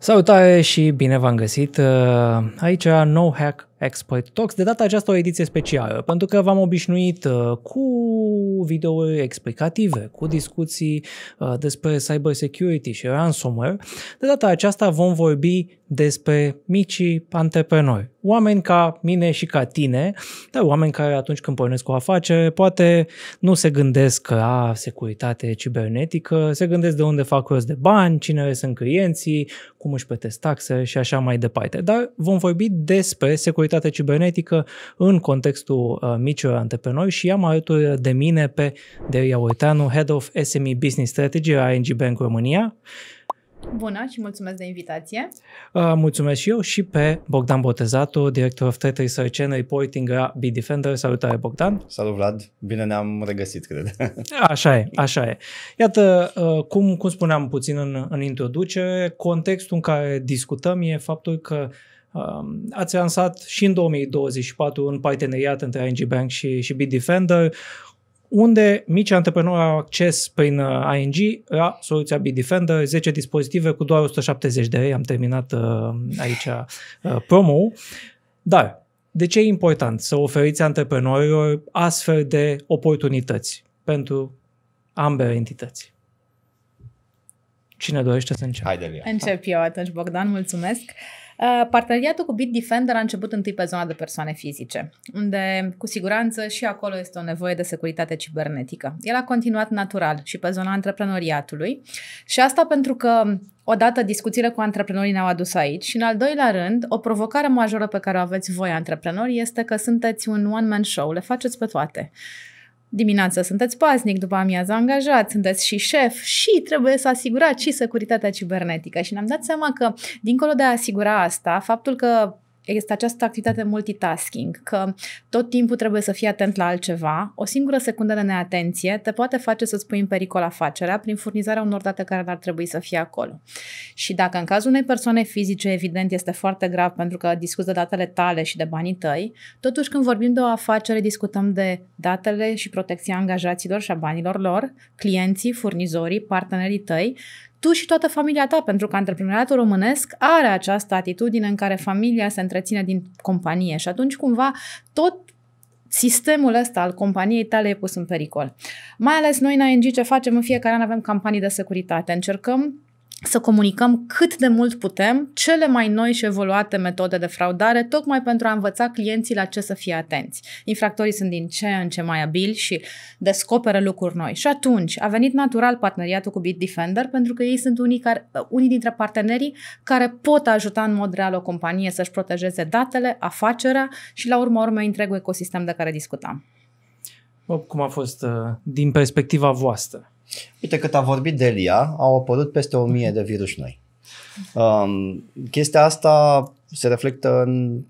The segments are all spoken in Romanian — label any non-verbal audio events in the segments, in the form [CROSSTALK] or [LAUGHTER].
Salutare și bine v-am găsit! Uh, aici No Hack Exploit Talks, de data aceasta o ediție specială, pentru că v-am obișnuit uh, cu videouri explicative, cu discuții uh, despre cyber security și ransomware. De data aceasta vom vorbi despre micii antreprenori, oameni ca mine și ca tine, dar oameni care atunci când pornesc o afacere, poate nu se gândesc la securitate cibernetică, se gândesc de unde fac rost de bani, cine sunt clienții, cum își plătesc taxe și așa mai departe. Dar vom vorbi despre securitate securitate cibernetică în contextul uh, micilor antreprenori și am alături de mine pe Delia Oitanu, Head of SME Business Strategy la ING Bank România. Bună și mulțumesc de invitație. Uh, mulțumesc și eu și pe Bogdan Botezatu, Director of Threat Research and Reporting la Bitdefender. Salutare, Bogdan! Salut, Vlad! Bine ne-am regăsit, cred. [LAUGHS] Așa e, așa e. Iată, uh, cum, cum spuneam puțin în, în introducere, contextul în care discutăm e faptul că uh, Um, ați lansat și în 2024 un parteneriat între ING Bank și, și Bitdefender, unde mici antreprenori au acces prin uh, ING la soluția Bitdefender, 10 dispozitive cu doar 170 de lei. Am terminat uh, aici uh, promo Dar de ce e important să oferiți antreprenorilor astfel de oportunități pentru ambele entități? Cine dorește să înceapă? Haide, Încep eu atunci, Bogdan, mulțumesc. Uh, Uh, parteneriatul cu Bitdefender a început întâi pe zona de persoane fizice, unde cu siguranță și acolo este o nevoie de securitate cibernetică. El a continuat natural și pe zona antreprenoriatului și asta pentru că odată discuțiile cu antreprenorii ne-au adus aici și în al doilea rând, o provocare majoră pe care o aveți voi antreprenori este că sunteți un one-man show, le faceți pe toate. Dimineața sunteți paznic, după amiază angajat, sunteți și șef și trebuie să asigurați și securitatea cibernetică. Și ne-am dat seama că, dincolo de a asigura asta, faptul că este această activitate multitasking, că tot timpul trebuie să fii atent la altceva, o singură secundă de neatenție te poate face să-ți pui în pericol afacerea prin furnizarea unor date care ar trebui să fie acolo. Și dacă în cazul unei persoane fizice, evident, este foarte grav pentru că discuți de datele tale și de banii tăi, totuși când vorbim de o afacere, discutăm de datele și protecția angajaților și a banilor lor, clienții, furnizorii, partenerii tăi, tu și toată familia ta, pentru că antreprenoriatul românesc are această atitudine în care familia se întreține din companie și atunci cumva tot sistemul ăsta al companiei tale e pus în pericol. Mai ales noi în ING ce facem în fiecare an avem campanii de securitate. Încercăm să comunicăm cât de mult putem cele mai noi și evoluate metode de fraudare, tocmai pentru a învăța clienții la ce să fie atenți. Infractorii sunt din ce în ce mai abili și descoperă lucruri noi. Și atunci a venit natural parteneriatul cu Bitdefender, pentru că ei sunt unii, care, unii dintre partenerii care pot ajuta în mod real o companie să-și protejeze datele, afacerea și, la urma urmei, întregul ecosistem de care discutam. Cum a fost uh, din perspectiva voastră? Uite, cât a vorbit Delia, au apărut peste 1000 de virus noi. Um, chestia asta se reflectă în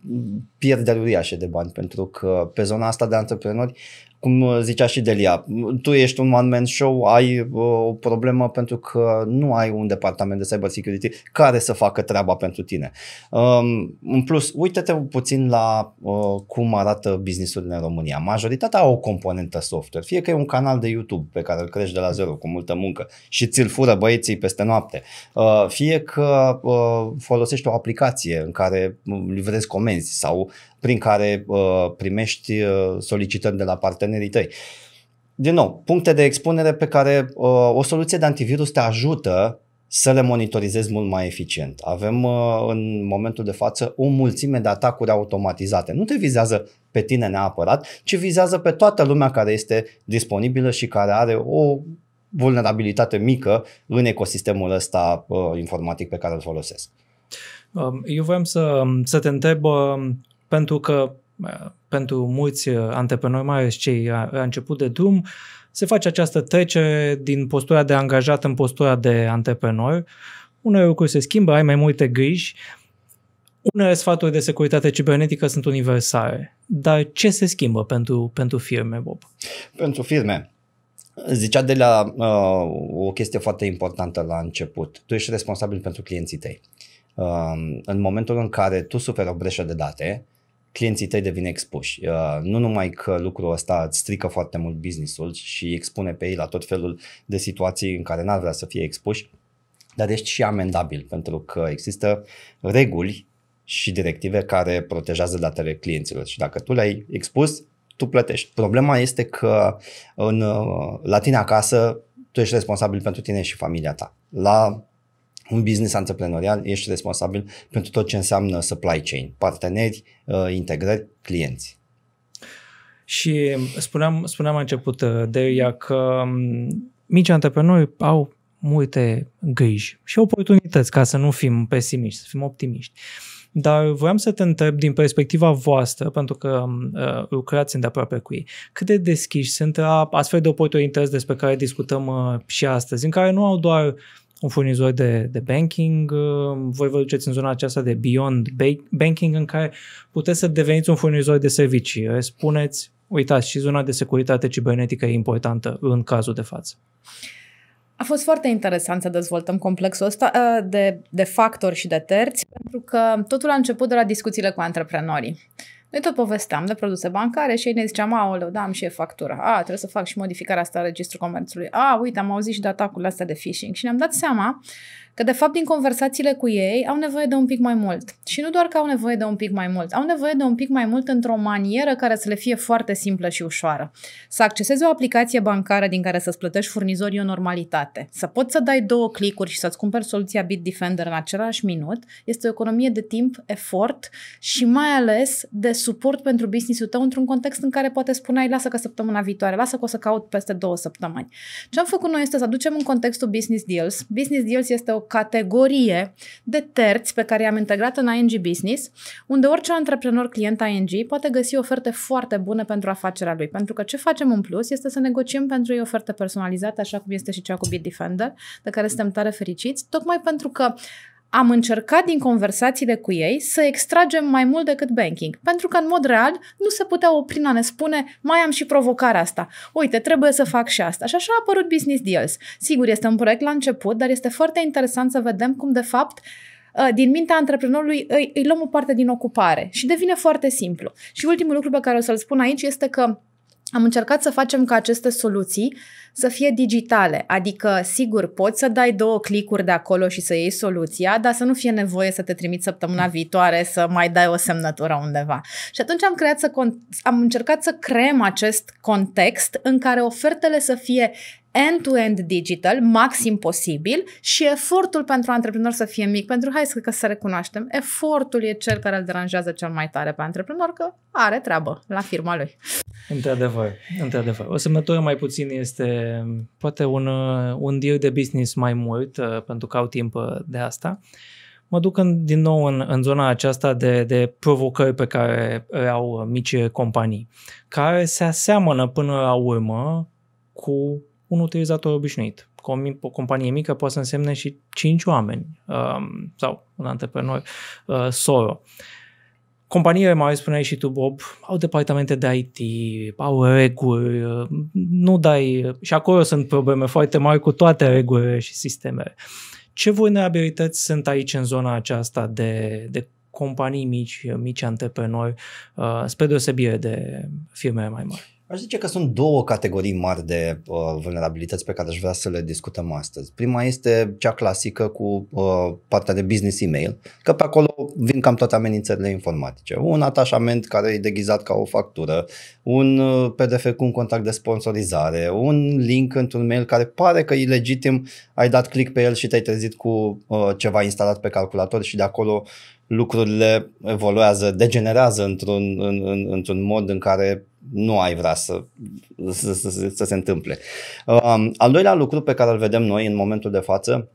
pierderi uriașe de bani, pentru că pe zona asta de antreprenori cum zicea și Delia, tu ești un one-man show, ai uh, o problemă pentru că nu ai un departament de cyber security care să facă treaba pentru tine. Um, în plus, uite-te puțin la uh, cum arată businessurile în România. Majoritatea au o componentă software, fie că e un canal de YouTube pe care îl crești de la zero cu multă muncă și ți-l fură băieții peste noapte, uh, fie că folosești o aplicație în care livrezi comenzi sau prin care uh, primești uh, solicitări de la partenerii tăi. Din nou, puncte de expunere pe care uh, o soluție de antivirus te ajută să le monitorizezi mult mai eficient. Avem uh, în momentul de față o mulțime de atacuri automatizate. Nu te vizează pe tine neapărat, ci vizează pe toată lumea care este disponibilă și care are o vulnerabilitate mică în ecosistemul ăsta uh, informatic pe care îl folosesc. Um, eu voiam să, să te întreb um, pentru că uh, pentru mulți uh, antreprenori, mai ales cei la început de drum, se face această trecere din postura de angajat în postura de antreprenor. Unele lucruri se schimbă, ai mai multe griji, unele sfaturi de securitate cibernetică sunt universale, dar ce se schimbă pentru, pentru firme, Bob? Pentru firme, zicea de la uh, o chestie foarte importantă la început, tu ești responsabil pentru clienții tăi. Uh, în momentul în care tu suferi o breșă de date, uh, clienții tăi devin expuși. Uh, nu numai că lucrul ăsta îți strică foarte mult businessul și expune pe ei la tot felul de situații în care n-ar vrea să fie expuși, dar ești și amendabil, pentru că există reguli și directive care protejează datele clienților și dacă tu le-ai expus, tu plătești. Problema este că în, uh, la tine acasă tu ești responsabil pentru tine și familia ta. La un business antreprenorial, ești responsabil pentru tot ce înseamnă supply chain, parteneri, uh, integrări, clienți. Și spuneam, spuneam la început uh, de ea că um, mici antreprenori au multe griji și oportunități, ca să nu fim pesimiști, să fim optimiști. Dar voiam să te întreb din perspectiva voastră, pentru că um, uh, lucrați îndeaproape cu ei, cât de deschiși sunt la astfel de oportunități despre care discutăm uh, și astăzi, în care nu au doar un furnizor de, de banking, uh, voi vă duceți în zona aceasta de beyond banking în care puteți să deveniți un furnizor de servicii. Uh, spuneți, uitați, și zona de securitate cibernetică e importantă în cazul de față. A fost foarte interesant să dezvoltăm complexul ăsta uh, de, de factori și de terți, pentru că totul a început de la discuțiile cu antreprenorii. Noi tot povesteam de produse bancare și ei ne ziceam, aoleu, da, am și e factura. A, trebuie să fac și modificarea asta a registrul comerțului. A, uite, am auzit și de atacurile astea de phishing. Și ne-am dat seama că de fapt din conversațiile cu ei au nevoie de un pic mai mult. Și nu doar că au nevoie de un pic mai mult, au nevoie de un pic mai mult într-o manieră care să le fie foarte simplă și ușoară. Să accesezi o aplicație bancară din care să-ți plătești furnizorii o normalitate, să poți să dai două clicuri și să-ți cumperi soluția Bitdefender în același minut, este o economie de timp, efort și mai ales de suport pentru business-ul tău într-un context în care poate spuneai lasă că săptămâna viitoare, lasă că o să caut peste două săptămâni. Ce am făcut noi este să aducem în contextul business deals. Business deals este o categorie de terți pe care i-am integrat în ING Business, unde orice antreprenor client ING poate găsi oferte foarte bune pentru afacerea lui. Pentru că ce facem în plus este să negociem pentru ei oferte personalizate, așa cum este și cea cu Bitdefender, de care suntem tare fericiți, tocmai pentru că am încercat din conversațiile cu ei să extragem mai mult decât banking, pentru că în mod real nu se putea opri a ne spune mai am și provocarea asta, uite, trebuie să fac și asta. Și așa a apărut Business Deals. Sigur, este un proiect la început, dar este foarte interesant să vedem cum de fapt ă, din mintea antreprenorului îi, îi luăm o parte din ocupare și devine foarte simplu. Și ultimul lucru pe care o să-l spun aici este că am încercat să facem ca aceste soluții să fie digitale, adică, sigur, poți să dai două clicuri de acolo și să iei soluția, dar să nu fie nevoie să te trimiți săptămâna mm. viitoare să mai dai o semnătură undeva. Și atunci am, creat să, am încercat să creăm acest context în care ofertele să fie end-to-end digital, maxim posibil și efortul pentru antreprenor să fie mic, pentru hai să, că să recunoaștem, efortul e cel care îl deranjează cel mai tare pe antreprenor că are treabă la firma lui. Într-adevăr, într-adevăr. O semnătură mai puțin este poate un, un deal de business mai mult, uh, pentru că au timp uh, de asta. Mă duc în, din nou în, în zona aceasta de, de provocări pe care le au uh, mici companii, care se aseamănă până la urmă cu un utilizator obișnuit. O companie mică poate să însemne și 5 oameni um, sau un antreprenor uh, solo. Companiile, mai spuneai și tu, Bob, au departamente de IT, au reguli, uh, nu dai... Și acolo sunt probleme foarte mari cu toate regulile și sistemele. Ce vulnerabilități sunt aici în zona aceasta de, de companii mici, mici antreprenori, uh, spre deosebire de firmele mai mari? Aș zice că sunt două categorii mari de uh, vulnerabilități pe care aș vrea să le discutăm astăzi. Prima este cea clasică cu uh, partea de business email, că pe acolo vin cam toate amenințările informatice. Un atașament care e deghizat ca o factură, un uh, PDF cu un contact de sponsorizare, un link într-un mail care pare că e legitim, ai dat click pe el și te-ai trezit cu uh, ceva instalat pe calculator și de acolo lucrurile evoluează, degenerează într-un, în, în, într-un mod în care nu ai vrea să, să, să, să se întâmple. Um, al doilea lucru pe care îl vedem noi în momentul de față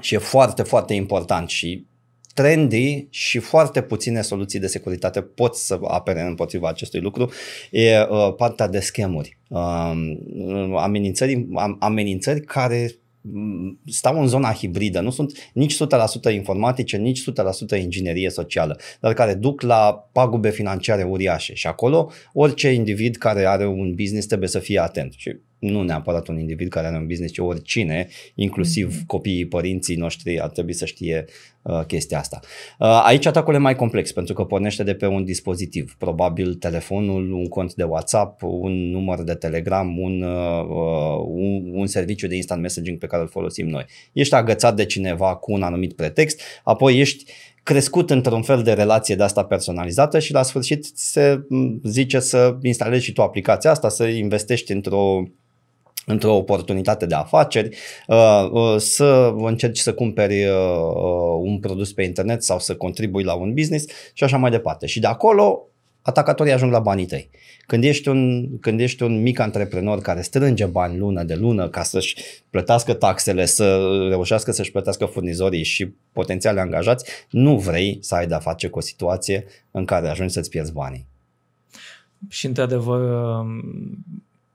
și e foarte, foarte important și trendy și foarte puține soluții de securitate pot să apere împotriva acestui lucru, e uh, partea de schemuri. Um, uh, amenințări, am, amenințări care stau în zona hibridă, nu sunt nici 100% informatice, nici 100% inginerie socială, dar care duc la pagube financiare uriașe și acolo orice individ care are un business trebuie să fie atent și nu neapărat un individ care are un business, ci oricine, inclusiv mm-hmm. copiii, părinții noștri, ar trebui să știe uh, chestia asta. Uh, aici atacul e mai complex, pentru că pornește de pe un dispozitiv, probabil telefonul, un cont de WhatsApp, un număr de Telegram, un, uh, un, un serviciu de instant messaging pe care îl folosim noi. Ești agățat de cineva cu un anumit pretext, apoi ești crescut într-un fel de relație de asta personalizată și la sfârșit se zice să instalezi și tu aplicația asta, să investești într-o într-o oportunitate de afaceri, uh, uh, să încerci să cumperi uh, un produs pe internet sau să contribui la un business și așa mai departe. Și de acolo atacatorii ajung la banii tăi. Când ești, un, când ești un mic antreprenor care strânge bani lună de lună ca să-și plătească taxele, să reușească să-și plătească furnizorii și potențiale angajați, nu vrei să ai de-a face cu o situație în care ajungi să-ți pierzi banii. Și într-adevăr,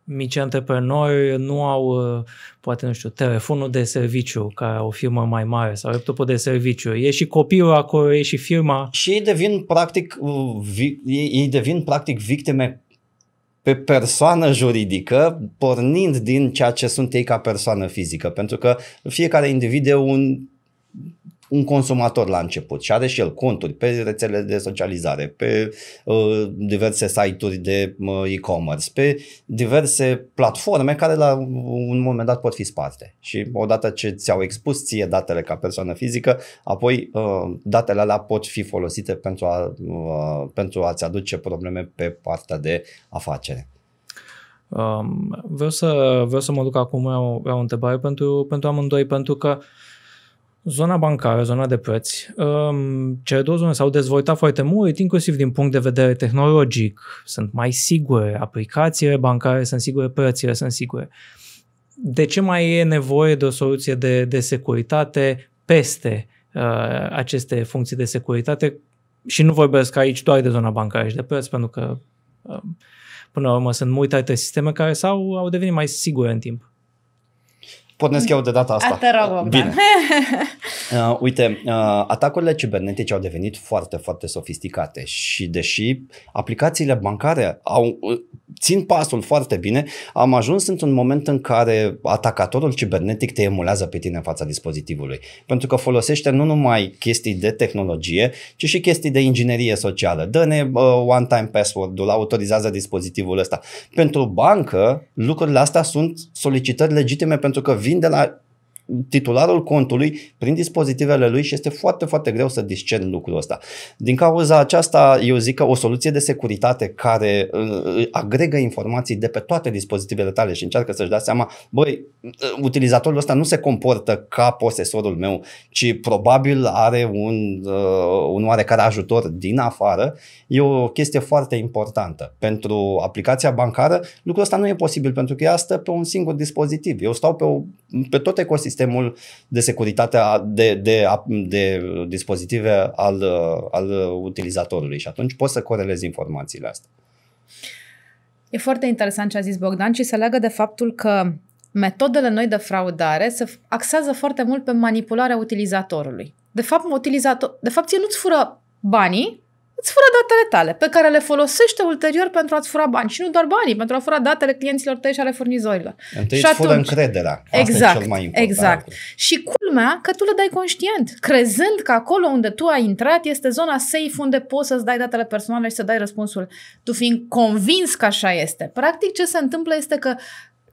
mici antreprenori nu au, uh, poate, nu știu, telefonul de serviciu ca o firmă mai mare sau laptopul de serviciu. E și copilul acolo, e și firma. Și ei devin practic, uh, vi, ei devin practic victime pe persoană juridică, pornind din ceea ce sunt ei ca persoană fizică, pentru că fiecare individ e un un consumator la început și are și el conturi pe rețelele de socializare, pe uh, diverse site-uri de uh, e-commerce, pe diverse platforme care la un moment dat pot fi sparte. Și odată ce ți-au expus ție datele ca persoană fizică, apoi uh, datele alea pot fi folosite pentru, a, uh, pentru a-ți aduce probleme pe partea de afacere. Um, vreau, să, vreau să mă duc acum la la o întrebare pentru, pentru amândoi, pentru că uh, Zona bancară, zona de plăți, um, cele două zone s-au dezvoltat foarte mult, inclusiv din punct de vedere tehnologic. Sunt mai sigure, aplicațiile bancare sunt sigure, plățile sunt sigure. De ce mai e nevoie de o soluție de, de securitate peste uh, aceste funcții de securitate? Și nu vorbesc aici doar de zona bancară și de plăți, pentru că, uh, până la urmă, sunt multe alte sisteme care s-au au devenit mai sigure în timp pornesc eu de data asta. Ah, te rog, Bine. [LAUGHS] Uh, uite, uh, atacurile cibernetice au devenit foarte, foarte sofisticate și deși aplicațiile bancare au uh, țin pasul foarte bine, am ajuns într-un moment în care atacatorul cibernetic te emulează pe tine în fața dispozitivului. Pentru că folosește nu numai chestii de tehnologie, ci și chestii de inginerie socială. Dă-ne uh, one-time password-ul, autorizează dispozitivul ăsta. Pentru bancă, lucrurile astea sunt solicitări legitime pentru că vin de la titularul contului prin dispozitivele lui și este foarte, foarte greu să discern lucrul ăsta. Din cauza aceasta, eu zic că o soluție de securitate care uh, uh agregă informații de pe toate dispozitivele tale și încearcă să-și dea seama, băi, uh, utilizatorul ăsta nu se comportă ca posesorul meu, ci probabil are un, uh, un oarecare ajutor din afară, e o chestie foarte importantă. Pentru aplicația bancară, lucrul ăsta nu e posibil pentru că ea stă pe un singur dispozitiv. Eu stau pe, o, pe tot ecosistemul sistemul de securitate a, de, de, a, de dispozitive al, al utilizatorului și atunci poți să corelezi informațiile astea. E foarte interesant ce a zis Bogdan și se leagă de faptul că metodele noi de fraudare se axează foarte mult pe manipularea utilizatorului. De fapt, utilizator, de fapt ție nu-ți fură banii, îți fură datele tale, pe care le folosește ulterior pentru a-ți fura bani. Și nu doar banii, pentru a fura datele clienților tăi și ale furnizorilor. Întâi și îți atunci, fură încrederea. Asta exact, e cel exact, mai important. Exact. Și culmea că tu le dai conștient, crezând că acolo unde tu ai intrat este zona safe unde poți să-ți dai datele personale și să dai răspunsul. Tu fiind convins că așa este. Practic ce se întâmplă este că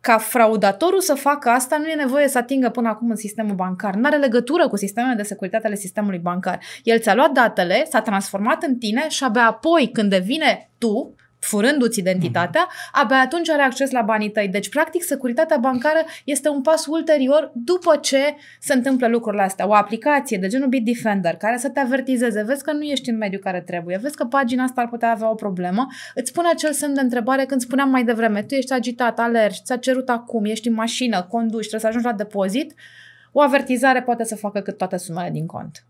ca fraudatorul să facă asta, nu e nevoie să atingă până acum în sistemul bancar. Nu are legătură cu sistemele de securitate ale sistemului bancar. El ți-a luat datele, s-a transformat în tine și abia apoi, când devine tu, furându-ți identitatea, mhm. abia atunci are acces la banii tăi. Deci, practic, securitatea bancară este un pas ulterior după ce se întâmplă lucrurile astea. O aplicație de genul Bitdefender care să te avertizeze, vezi că nu ești în mediul care trebuie, vezi că pagina asta ar putea avea o problemă, îți pune acel semn de întrebare când spuneam mai devreme, tu ești agitat, alergi, ți-a cerut acum, ești în mașină, conduci, trebuie să ajungi la depozit, o avertizare poate să facă cât toate sumele din cont.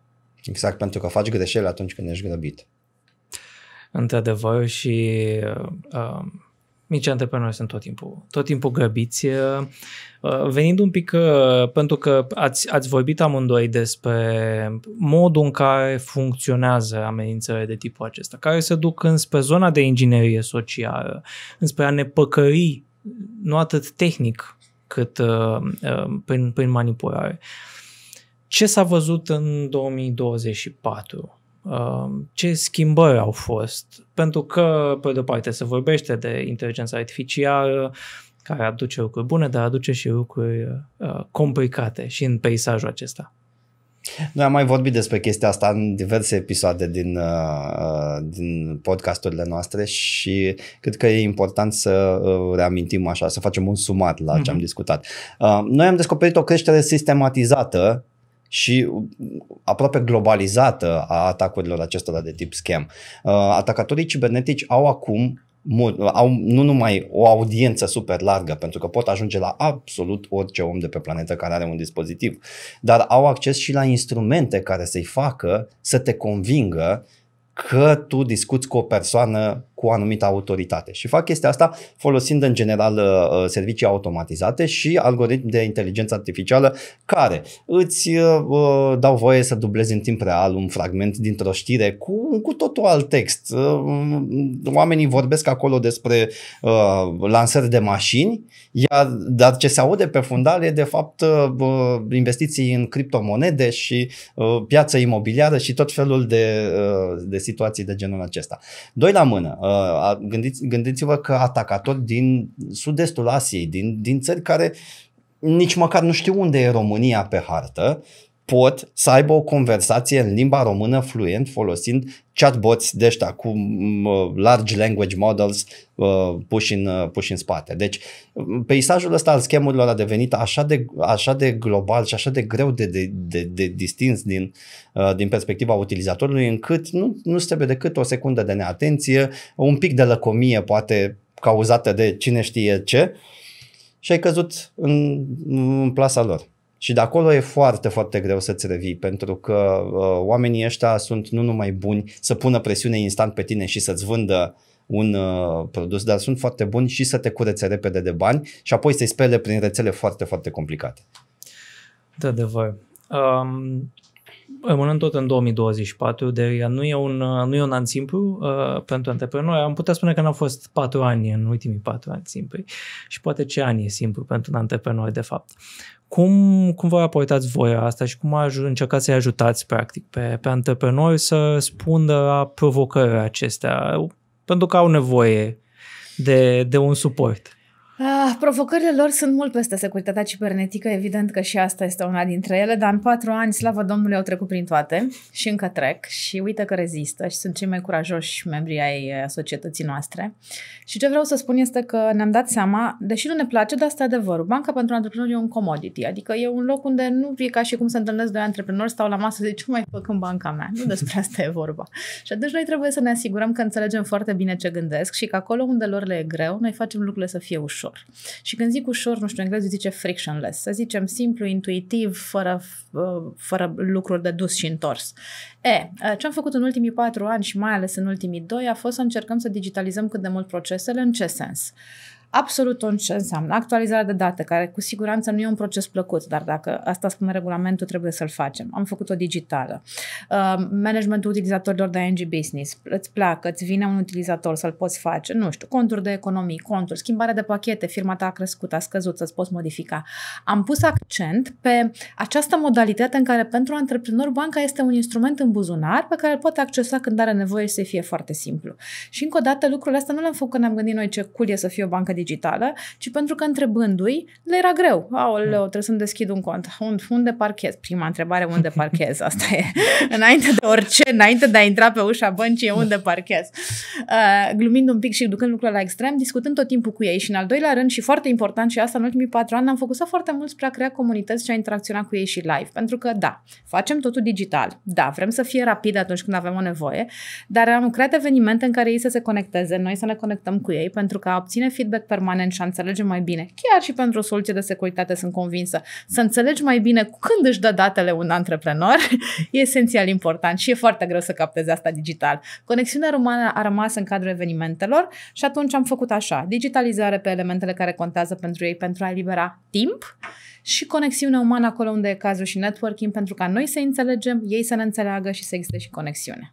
Exact, pentru că faci greșeli atunci când ești grăbit într-adevăr, și uh, uh, mici antreprenori sunt tot timpul, tot timpul grăbiți. Uh, uh, venind un pic, pentru că ați, ați vorbit amândoi despre modul în care funcționează amenințările de tipul acesta, care se duc înspre zona de inginerie socială, înspre a ne păcări, nu atât tehnic, cât uh, prin, prin manipulare. Ce s-a văzut în 2024? Um, ce schimbări au fost. Pentru că, pe de-o parte, se vorbește de inteligența artificială, care aduce lucruri bune, dar aduce și lucruri uh, complicate și în peisajul acesta. Noi am mai vorbit despre chestia asta în diverse episoade din, uh, uh, din podcasturile noastre și cred că e important să reamintim așa, să facem un sumat la ce mm-hmm. am discutat. noi am descoperit o creștere sistematizată și uh, aproape globalizată a atacurilor acestora de tip scam. Uh, atacatorii cibernetici au acum uh, au nu numai o audiență super largă, pentru că pot ajunge la absolut orice om de pe planetă care are un dispozitiv, dar au acces și la instrumente care să-i facă să te convingă că tu discuți cu o persoană cu o anumită autoritate. Și fac chestia asta folosind în general uh, uh, servicii automatizate și algoritmi de inteligență artificială care îți uh, dau voie să dublezi în timp real un fragment dintr-o știre cu, cu totul alt text. Mm, oamenii vorbesc acolo despre lansări de mașini, iar, dar ce se aude pe fundal e de fapt investiții în criptomonede și piață imobiliară și tot felul de, de situații de genul acesta. Doi la mână, gândiți, gândiți-vă că atacatori din sud-estul Asiei, din, din țări care nici măcar nu știu unde e România pe hartă, pot să aibă o conversație în limba română fluent folosind chatbots de ăștia cu mm, uh, large language models uh, puși, în, uh, puși în spate. Deci mm, peisajul ăsta al schemurilor a devenit așa de, așa de global și așa de greu de, de, de, de distins din, uh, din perspectiva utilizatorului încât nu, nu trebuie decât o secundă de neatenție, un pic de lăcomie poate cauzată de cine știe ce și ai căzut în, în plasa lor. Și de acolo e foarte, foarte greu să-ți revii, pentru că uh, oamenii ăștia sunt nu numai buni să pună presiune instant pe tine și să-ți vândă un uh, produs, dar sunt foarte buni și să te curețe repede de bani și apoi să-i spele prin rețele foarte, foarte complicate. De adevăr. Um, rămânând tot în 2024, de nu e un, uh, nu e un an simplu uh, pentru antreprenori. Am putea spune că n-au fost patru ani în ultimii patru ani simpli și poate ce ani e simplu pentru un antreprenor de fapt. Cum, cum vă apoietați voi asta și cum aj- încercați să-i ajutați, practic, pe, pe antreprenori să spună la provocările acestea? Pentru că au nevoie de, de un suport. Ah, provocările lor sunt mult peste securitatea cibernetică, evident că și asta este una dintre ele, dar în patru ani, slavă Domnului, au trecut prin toate și încă trec și uite că rezistă și sunt cei mai curajoși membri ai eh, societății noastre. Și ce vreau să spun este că ne-am dat seama, deși nu ne place, dar asta e adevărul. Banca pentru antreprenori e un commodity, adică e un loc unde nu e ca și cum se întâlnesc doi antreprenori, stau la masă și zic, ce mai fac în banca mea? Nu despre asta e vorba. Și atunci noi trebuie să ne asigurăm că înțelegem foarte bine ce gândesc și că acolo unde lor le e greu, noi facem lucrurile să fie ușor ușor. Și când zic ușor, nu știu, engleză zice frictionless, să zicem simplu, intuitiv, fără, fără lucruri de dus și întors. E, ce am făcut în ultimii patru ani și mai ales în ultimii doi a fost să încercăm să digitalizăm cât de mult procesele, în ce sens? Uh, absolut ce înseamnă. Actualizarea de date, care cu siguranță nu e un proces plăcut, dar dacă asta spune regulamentul, trebuie să-l facem. Am făcut-o digitală. Uh, managementul utilizatorilor de ING Business. Îți placă, îți vine un utilizator să-l poți face, nu știu, conturi de economii, conturi, schimbarea de pachete, firma ta a crescut, a scăzut, să-ți poți modifica. Am pus accent pe această modalitate în care pentru antreprenor banca este un instrument în buzunar pe care îl poate accesa când are nevoie să fie foarte simplu. Și încă o dată lucrurile astea nu le-am făcut când ne-am gândit noi ce cool e să fie o bancă digitală, ci pentru că întrebându-i le era greu. Aoleu, trebuie să-mi deschid un cont. Unde parchez? Prima întrebare, unde parchez? [LAUGHS] Asta e. Înainte de orice, înainte de a intra pe ușa băncii, unde parchez? Uh, glumind un pic și ducând lucrurile la extrem, discutând tot timpul cu ei și în al doilea rând și foarte important și asta în ultimii patru ani am focusat foarte mult spre a crea comunități și a interacționa cu ei și live. Pentru că da, facem totul digital, da, vrem să fie rapid atunci când avem o nevoie, dar am creat evenimente în care ei să se conecteze, noi să ne conectăm cu ei pentru că a obține feedback permanent și a înțelege mai bine. Chiar și pentru o soluție de securitate sunt convinsă. Să înțelegi mai bine când își dă datele un antreprenor [LAUGHS] e esențial important și e foarte greu să captezi asta digital. Conexiunea umană a rămas în cadrul evenimentelor și atunci am făcut așa. Digitalizare pe elementele care contează pentru ei pentru a elibera timp și conexiunea umană acolo unde e cazul și networking pentru ca noi să înțelegem, ei să ne înțeleagă și să existe și conexiune.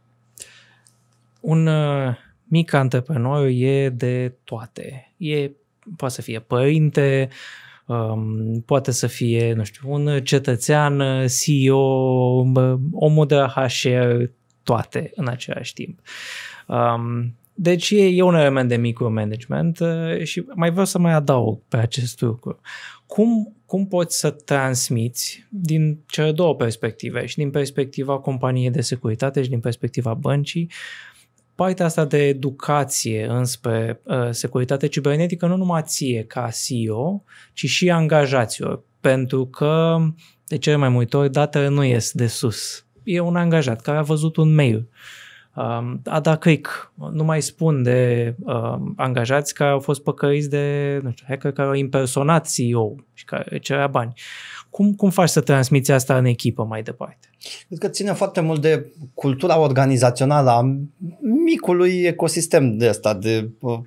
Un uh, mic antreprenor e de toate. E, poate să fie părinte, um, poate să fie, nu știu, un cetățean, CEO, omul de HR, toate în același timp. Um, deci e, e un element de micromanagement uh, și mai vreau să mai adaug pe acest lucru. Cum, cum poți să transmiți din cele două perspective, și din perspectiva companiei de securitate și din perspectiva băncii, partea asta de educație înspre uh, securitate cibernetică nu numai ție ca CEO, ci și angajaților, pentru că de cele mai multe ori datele nu ies de sus. E un angajat care a văzut un mail, um, a dat click, nu mai spun de um, angajați care au fost păcăliți de nu știu, hacker care au impersonat CEO și care cerea bani. Cum, cum faci să transmiți asta în echipă mai departe? Cred că ține foarte mult de cultura organizațională a micului ecosistem de asta de uh,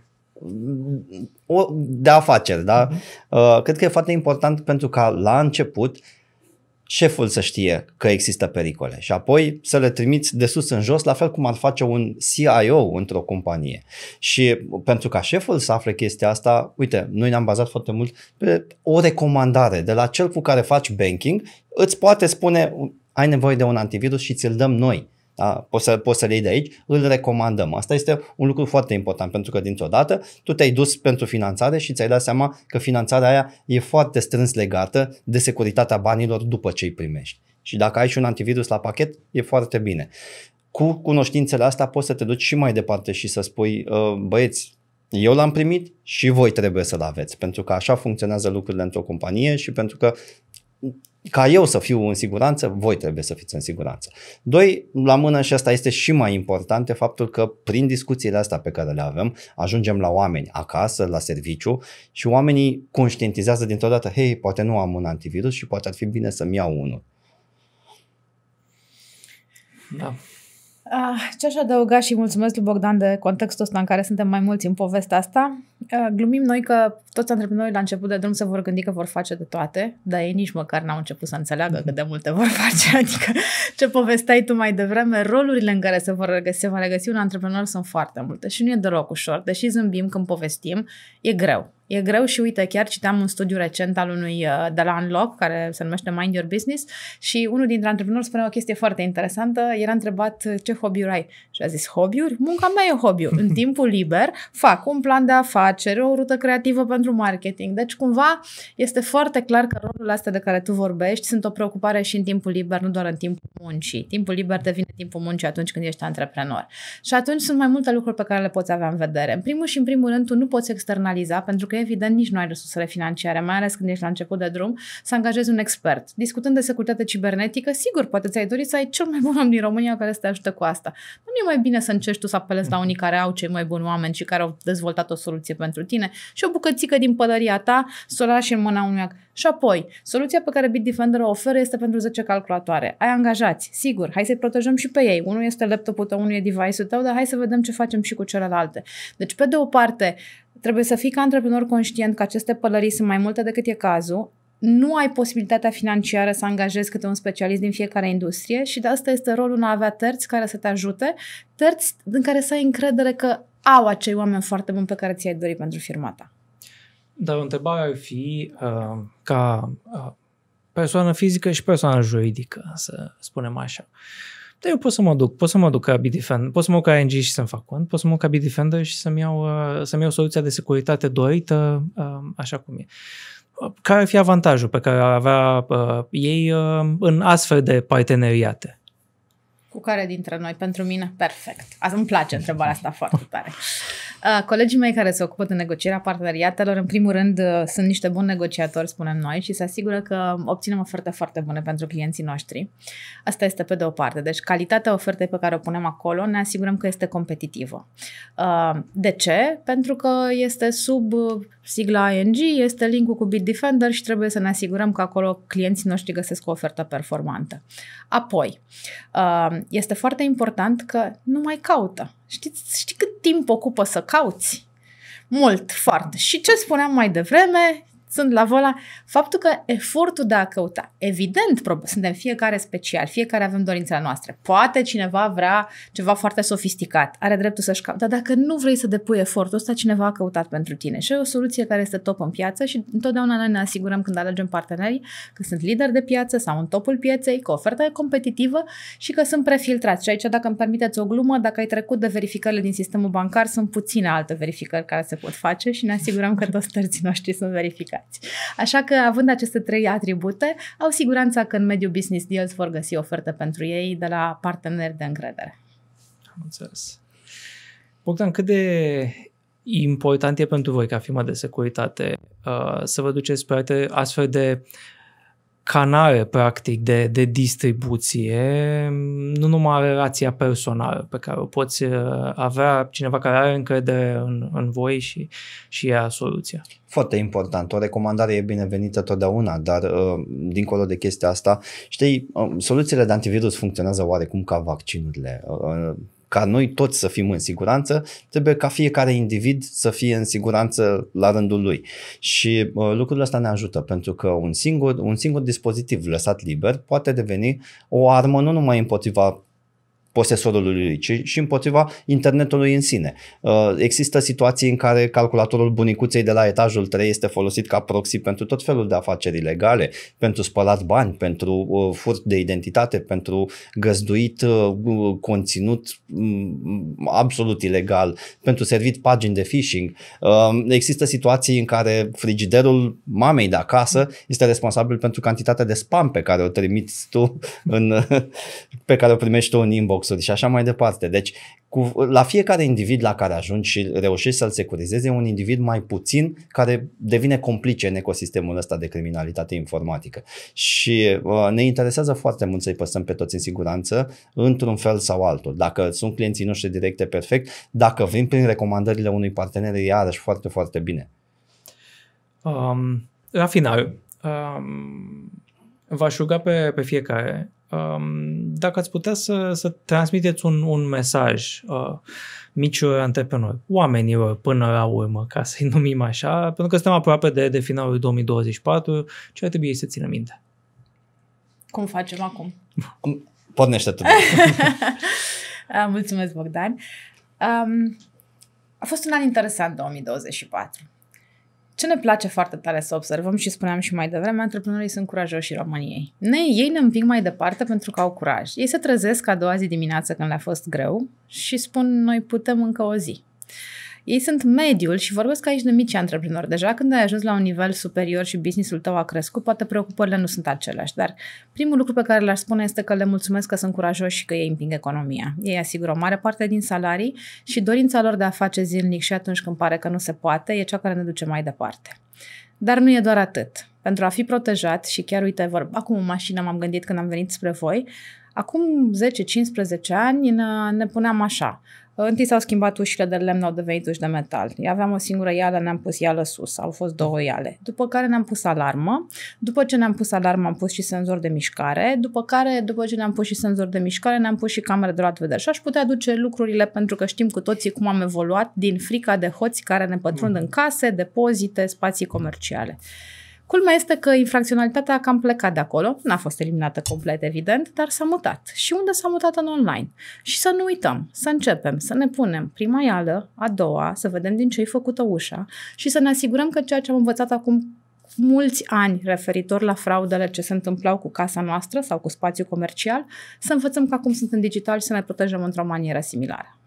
de afaceri, da? Mm-hmm. Cred că e foarte important pentru ca la început șeful să știe că există pericole și apoi să le trimiți de sus în jos, la fel cum ar face un CIO într-o companie. Și pentru ca șeful să afle chestia asta, uite, noi ne-am bazat foarte mult pe o recomandare de la cel cu care faci banking, îți poate spune ai nevoie de un antivirus și ți-l dăm noi da? poți, să, poți să le iei de aici, îl recomandăm. Asta este un lucru foarte important pentru că dintr-o dată tu te-ai dus pentru finanțare și ți-ai dat seama că finanțarea aia e foarte strâns legată de securitatea banilor după ce îi primești. Și dacă ai și un antivirus la pachet, e foarte bine. Cu cunoștințele astea poți să te duci și mai departe și să spui, ă, băieți, eu l-am primit și voi trebuie să-l aveți, pentru că așa funcționează lucrurile într-o companie și pentru că ca eu să fiu în siguranță, voi trebuie să fiți în siguranță. Doi, la mână și asta este și mai important, e faptul că prin discuțiile astea pe care le avem, ajungem la oameni acasă, la serviciu și oamenii conștientizează dintr-o dată, hei, poate nu am un antivirus și poate ar fi bine să-mi iau unul. Da. Ah, ce aș adăuga și mulțumesc lui Bogdan de contextul ăsta în care suntem mai mulți în povestea asta. Ah, glumim noi că toți antreprenorii la început de drum se vor gândi că vor face de toate, dar ei nici măcar n-au început să înțeleagă mhm. cât de multe vor face. [LAUGHS] Adică ce povesteai tu mai devreme, rolurile în care se vor regăsi, se va regăsi un antreprenor sunt foarte multe și nu e deloc ușor. Deși zâmbim când povestim, e greu. E greu și uite, chiar citeam un studiu recent al unui uh, de la Unlock, care se numește Mind Your Business și unul dintre antreprenori spunea o chestie foarte interesantă. Era întrebat uh, ce hobby ai și a zis hobby-uri? Munca mea e hobby [LAUGHS] În timpul liber fac un plan de afaceri, o rută creativă pentru marketing. Deci cumva este foarte clar că rolul astea de care tu vorbești sunt o preocupare și în timpul liber, nu doar în timpul muncii. Timpul liber devine timpul muncii atunci când ești antreprenor. Și atunci sunt mai multe lucruri pe care le poți avea în vedere. În primul și în primul rând, tu nu poți externaliza pentru că evident, nici nu ai resursele financiare, mai ales când ești la început de drum, să angajezi un expert. Discutând de securitate cibernetică, sigur, poate ți-ai dorit să ai cel mai bun om din România care să te ajute cu asta. Nu e mai bine să încerci tu să apelezi la unii care au cei mai buni oameni și care au dezvoltat o soluție pentru tine și o bucățică din pălăria ta să o lași în mâna unui și apoi, soluția pe care Bitdefender o oferă este pentru 10 calculatoare. Ai angajați, sigur, hai să-i protejăm și pe ei. Unul este laptopul tău, unul e device-ul tău, dar hai să vedem ce facem și cu celelalte. Deci, pe de o parte, trebuie să fii ca antreprenor conștient că aceste pălării sunt mai multe decât e cazul, nu ai posibilitatea financiară să angajezi câte un specialist din fiecare industrie și de asta este rolul în a avea terți care să te ajute, terți în care să ai încredere că au acei oameni foarte buni pe care ți-ai dorit pentru firma ta. Dar o întrebare ar fi uh, ca uh, persoană fizică și persoană juridică, să spunem așa. Uh, da, eu pot să mă duc, pot să mă duc ca Bitdefender, pot să mă duc ca ING și să-mi fac cont, pot să mă duc ca Bitdefender și să-mi iau, uh, să-mi iau soluția de securitate dorită, um, așa cum e. Care ar fi avantajul pe care ar avea uh, ei uh, în astfel de parteneriate? Cu care dintre noi? Pentru mine, perfect. Asta îmi place întrebarea asta foarte tare. Uh, colegii mei care se ocupă de negocierea parteneriatelor, în primul rând, uh, sunt niște buni negociatori, spunem noi, și se asigură că obținem oferte foarte bune pentru clienții noștri. Asta este pe de o parte. Deci, calitatea ofertei pe care o punem acolo ne asigurăm că este competitivă. Uh, de ce? Pentru că este sub sigla ING, este linkul cu Bitdefender și trebuie să ne asigurăm că acolo clienții noștri găsesc o ofertă performantă. Apoi, uh, este foarte important că nu mai caută. Știți, știi cât timp ocupă să cauți? Mult, foarte. Și ce spuneam mai devreme, sunt la vola, faptul că efortul de a căuta, evident, prob- suntem fiecare special, fiecare avem dorințele noastre. Poate cineva vrea ceva foarte sofisticat, are dreptul să-și caute, dar dacă nu vrei să depui efortul ăsta, cineva a căutat pentru tine. Și e o soluție care este top în piață și întotdeauna noi ne asigurăm când alegem partenerii că sunt lideri de piață sau în topul pieței, că oferta e competitivă și că sunt prefiltrați. Și aici, dacă îmi permiteți o glumă, dacă ai trecut de verificările din sistemul bancar, sunt puține alte verificări care se pot face și ne asigurăm că toți terții noștri sunt verificați aplicați. Așa că, având aceste trei atribute, au siguranța că în mediul business deals vor găsi ofertă pentru ei de la parteneri de încredere. Am înțeles. Bogdan, cât de important e pentru voi ca firma de securitate uh, să vă duceți proiecte astfel de canale, practic, de, de distribuție, nu numai relația personală pe care o poți uh, avea cineva care are încredere în, în voi și, și ea soluția. Foarte important. O recomandare e binevenită totdeauna, dar uh, dincolo de chestia asta, știi, uh, soluțiile de antivirus funcționează oarecum ca vaccinurile ca noi toți să fim în siguranță, trebuie ca fiecare individ să fie în siguranță la rândul lui. Și uh, lucrul ăsta ne ajută, pentru că un singur, un singur dispozitiv lăsat liber poate deveni o armă nu numai împotriva posesorului lui, ci și împotriva internetului în sine. Uh, există situații în care calculatorul bunicuței de la etajul 3 este folosit ca proxy pentru tot felul de afaceri ilegale, pentru spălat bani, pentru uh, furt de identitate, pentru găzduit uh, conținut mm, absolut ilegal, pentru servit pagini de phishing. Există situații în care frigiderul mamei de acasă este responsabil pentru cantitatea de spam pe care o trimiți tu, în, [LAUGHS] pe care o primești tu în inbox cursuri și așa mai departe. Deci cu, la fiecare individ la care ajungi și reușești să-l securizezi, un individ mai puțin care devine complice în ecosistemul ăsta de criminalitate informatică. Și uh, ne interesează foarte mult să-i păstrăm pe toți în siguranță, într-un fel sau altul. Dacă sunt clienții noștri directe, perfect. Dacă vin prin recomandările unui partener, iarăși foarte, foarte bine. Um, la final, um, v-aș ruga pe, pe fiecare Um, dacă ați putea să, să transmiteți un, un mesaj uh, micilor antreprenori, oamenilor uh, până la urmă, ca să-i numim așa, pentru că suntem aproape de, de finalul 2024, ce ar trebui să țină minte? Cum facem acum? Pornește tu. [LAUGHS] Ah, mulțumesc, Bogdan. Um, a fost un an interesant 2024. Ce ne place foarte tare să observăm și spuneam și mai devreme, antreprenorii sunt curajoși României. Ne, ei ne împing mai departe pentru că au curaj. Ei se trezesc a doua zi dimineață când le-a fost greu și spun noi putem încă o zi. Ei sunt mediul și vorbesc aici de mici antreprenori. Deja când ai ajuns la un nivel superior și businessul tău a crescut, poate preocupările nu sunt aceleași, dar primul lucru pe care l-aș spune este că le mulțumesc că sunt curajoși și că ei împing economia. Ei asigură o mare parte din salarii și dorința lor de a face zilnic și atunci când pare că nu se poate, e cea care ne duce mai departe. Dar nu e doar atât. Pentru a fi protejat și chiar, uite, vorba, acum o mașină m-am gândit când am venit spre voi, acum 10-15 ani ne puneam așa. Întâi s-au schimbat ușile de lemn, au devenit uși de metal. Aveam o singură ială, ne-am pus ială sus, au fost două iale. După care ne-am pus alarmă. După ce ne-am pus alarmă, am pus și senzor de mișcare. După care, după ce ne-am pus și senzor de mișcare, ne-am pus și camere de luat vedere. Și aș putea duce lucrurile pentru că știm cu toții cum am evoluat din frica de hoți care ne pătrund mm. în case, depozite, spații comerciale. Culmea este că infracționalitatea a cam plecat de acolo, n-a fost eliminată complet, evident, dar s-a mutat. Și unde s-a mutat în online? Și să nu uităm, să începem, să ne punem prima ială, a doua, să vedem din ce-i făcută ușa și să ne asigurăm că ceea ce am învățat acum mulți ani referitor la fraudele ce se întâmplau cu casa noastră sau cu spațiul comercial, să învățăm că acum sunt în digital și să ne protejăm într-o manieră similară.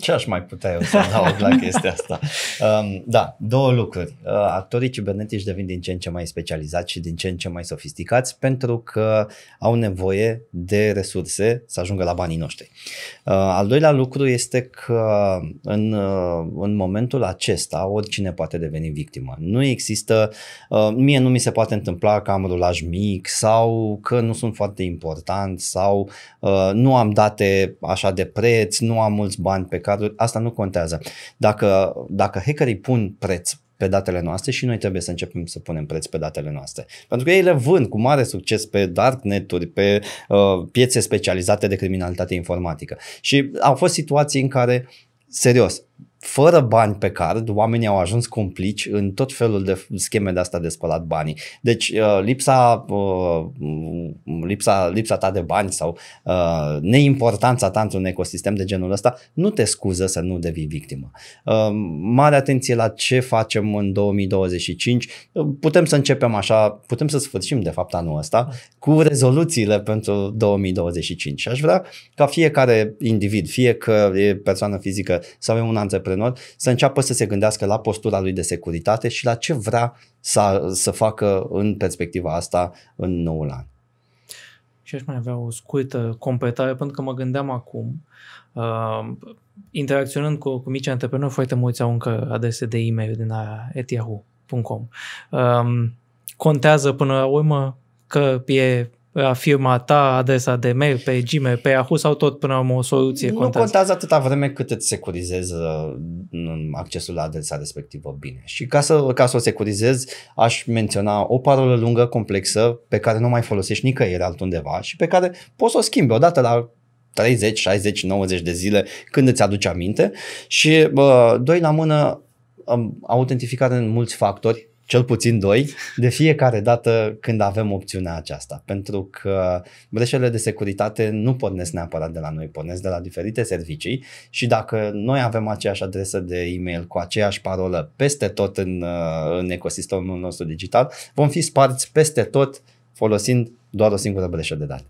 Ce aș mai putea eu să adaug la chestia asta? Um, da, două lucruri. Uh, actorii cibernetici devin din ce în ce mai specializați și din ce în ce mai sofisticați pentru că au nevoie de resurse să ajungă la banii noștri. Uh, al doilea lucru este că în, uh, în momentul acesta oricine poate deveni victimă. Nu există, uh, mie nu mi se poate întâmpla că am rulaj mic sau că nu sunt foarte important sau uh, nu am date așa de preț, nu am mulți bani pe carduri, asta nu contează. Dacă, dacă hackerii pun preț pe datele noastre și noi trebuie să începem să punem preț pe datele noastre. Pentru că ei le vând cu mare succes pe darknet-uri, pe uh, piețe specializate de criminalitate informatică. Și au fost situații în care, serios, fără bani pe card, oamenii au ajuns complici în tot felul de scheme de asta de spălat banii. Deci uh, lipsa, uh, lipsa, lipsa ta de bani sau uh, neimportanța ta într-un ecosistem de genul ăsta nu te scuză să nu devii victimă. Mare atenție la ce facem în 2025. Putem să începem așa, putem să sfârșim de fapt anul ăsta cu rezoluțiile pentru 2025. Și aș vrea ca fiecare individ, fie că e persoană fizică sau e un antreprenor antreprenor să înceapă să se gândească la postura lui de securitate și la ce vrea să, să facă în perspectiva asta în noul an. Și aș mai avea o scurtă completare pentru că mă gândeam acum, uh, interacționând cu, cu mici antreprenori, foarte mulți au încă adrese de e-mail din etiahu.com. Uh, um, contează până la urmă că e firma ta, adresa de mail, pe Gmail, pe Yahoo sau tot până am o soluție nu contează? contează atâta vreme cât îți securizezi uh, accesul la adresa respectivă bine. Și ca să, ca să o securizezi, aș menționa o parolă lungă, complexă, pe care nu mai folosești nicăieri altundeva și pe care poți să o schimbi odată la 30, 60, 90 de zile când îți aduci aminte și bă, uh, doi la mână autentificare în mulți factori cel puțin doi, de fiecare dată când avem opțiunea aceasta. Pentru că breșele de securitate nu pornesc neapărat de la noi, pornesc de la diferite servicii și dacă noi avem aceeași adresă de e-mail cu aceeași parolă peste tot în, uh, în ecosistemul nostru digital, vom fi sparți peste tot folosind doar o singură breșă de date.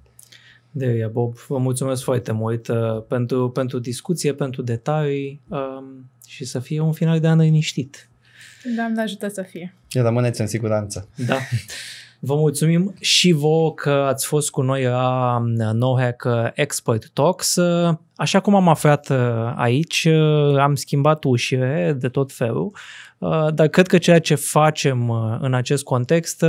Deia Bob, vă mulțumesc foarte mult uh, pentru, pentru discuție, pentru detalii um, și să fie un final de an liniștit. Doamne ajută să fie. Rămâneți în siguranță. Da. Vă mulțumim și vouă că ați fost cu noi la um, NoHack uh, Expert Talks. Uh, așa cum am aflat uh, aici, am schimbat ușile de tot felul, dar cred că ceea ce facem în acest context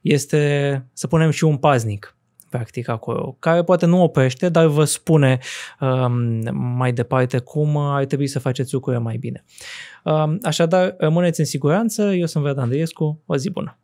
este să punem și un paznic practic acolo, care poate nu oprește, dar vă spune um, mai departe cum ar trebui să faceți lucrurile mai bine. Um, așadar, rămâneți în siguranță, eu sunt Vlad Andreescu, o zi bună!